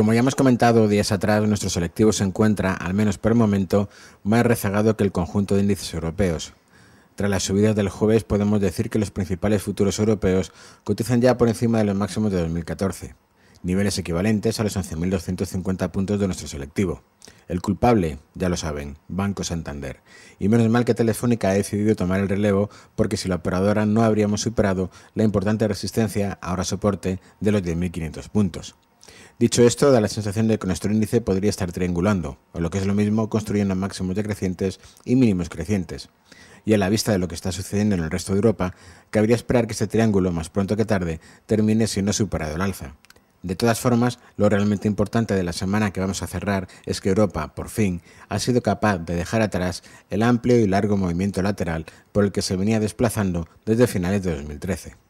Como ya hemos comentado días atrás, nuestro selectivo se encuentra, al menos por el momento, más rezagado que el conjunto de índices europeos. Tras las subidas del jueves, podemos decir que los principales futuros europeos cotizan ya por encima de los máximos de 2014, niveles equivalentes a los 11.250 puntos de nuestro selectivo. El culpable, ya lo saben, Banco Santander. Y menos mal que Telefónica ha decidido tomar el relevo porque si la operadora no habríamos superado la importante resistencia, ahora soporte, de los 10.500 puntos. Dicho esto, da la sensación de que nuestro índice podría estar triangulando, o lo que es lo mismo, construyendo máximos decrecientes y mínimos crecientes. Y a la vista de lo que está sucediendo en el resto de Europa, cabría esperar que este triángulo, más pronto que tarde, termine siendo superado el alza. De todas formas, lo realmente importante de la semana que vamos a cerrar es que Europa, por fin, ha sido capaz de dejar atrás el amplio y largo movimiento lateral por el que se venía desplazando desde finales de 2013.